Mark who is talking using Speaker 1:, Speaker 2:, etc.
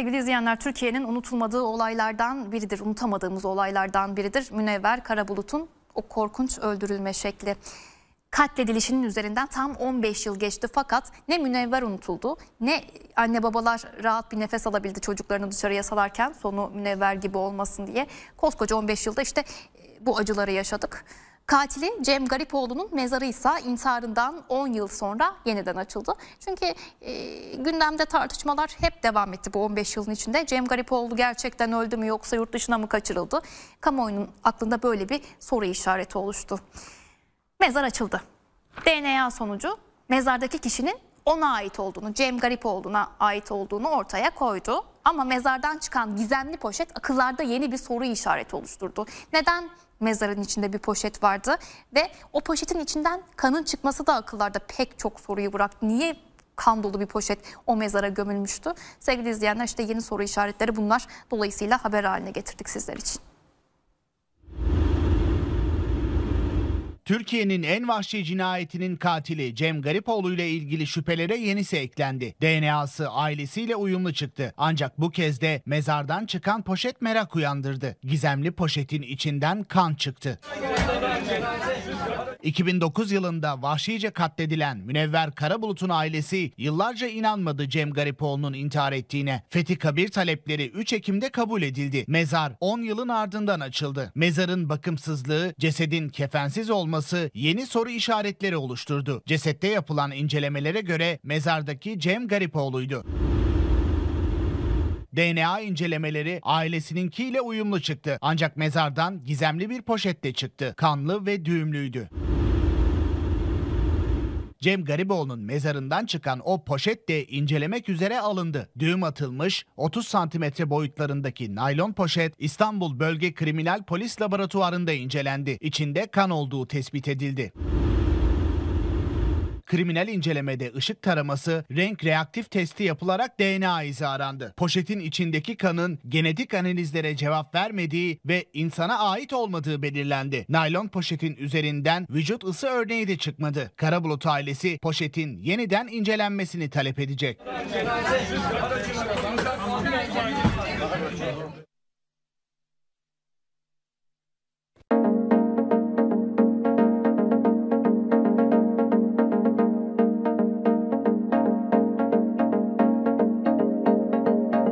Speaker 1: Sevgili izleyenler Türkiye'nin unutulmadığı olaylardan biridir, unutamadığımız olaylardan biridir. Münevver Karabulut'un o korkunç öldürülme şekli. Katledilişinin üzerinden tam 15 yıl geçti fakat ne münevver unutuldu ne anne babalar rahat bir nefes alabildi çocuklarını dışarıya salarken sonu münevver gibi olmasın diye. Koskoca 15 yılda işte e, bu acıları yaşadık. Katili Cem Garipoğlu'nun mezarı ise intiharından 10 yıl sonra yeniden açıldı. Çünkü e, gündemde tartışmalar hep devam etti bu 15 yılın içinde. Cem Garipoğlu gerçekten öldü mü yoksa yurt dışına mı kaçırıldı? Kamuoyunun aklında böyle bir soru işareti oluştu. Mezar açıldı. DNA sonucu mezardaki kişinin ona ait olduğunu, Cem Garipoğlu'na ait olduğunu ortaya koydu. Ama mezardan çıkan gizemli poşet akıllarda yeni bir soru işareti oluşturdu. Neden mezarın içinde bir poşet vardı ve o poşetin içinden kanın çıkması da akıllarda pek çok soruyu bıraktı. Niye kan dolu bir poşet o mezara gömülmüştü? Sevgili izleyenler işte yeni soru işaretleri bunlar. Dolayısıyla haber haline getirdik sizler için.
Speaker 2: Türkiye'nin en vahşi cinayetinin katili Cem Garipoğlu ile ilgili şüphelere yenisi eklendi. DNA'sı ailesiyle uyumlu çıktı. Ancak bu kez de mezardan çıkan poşet merak uyandırdı. Gizemli poşetin içinden kan çıktı. 2009 yılında vahşice katledilen Münevver Karabulut'un ailesi yıllarca inanmadı Cem Garipoğlu'nun intihar ettiğine. Fethi Kabir talepleri 3 Ekim'de kabul edildi. Mezar 10 yılın ardından açıldı. Mezarın bakımsızlığı, cesedin kefensiz olması yeni soru işaretleri oluşturdu. Cesette yapılan incelemelere göre mezardaki Cem Garipoğlu'ydu. DNA incelemeleri ailesininkiyle uyumlu çıktı. Ancak mezardan gizemli bir poşette çıktı. Kanlı ve düğümlüydü. Cem Gariboğlu'nun mezarından çıkan o poşet de incelemek üzere alındı. Düğüm atılmış 30 santimetre boyutlarındaki naylon poşet İstanbul Bölge Kriminal Polis Laboratuvarı'nda incelendi. İçinde kan olduğu tespit edildi kriminal incelemede ışık taraması, renk reaktif testi yapılarak DNA izi arandı. Poşetin içindeki kanın genetik analizlere cevap vermediği ve insana ait olmadığı belirlendi. Naylon poşetin üzerinden vücut ısı örneği de çıkmadı. Karabulut ailesi poşetin yeniden incelenmesini talep edecek.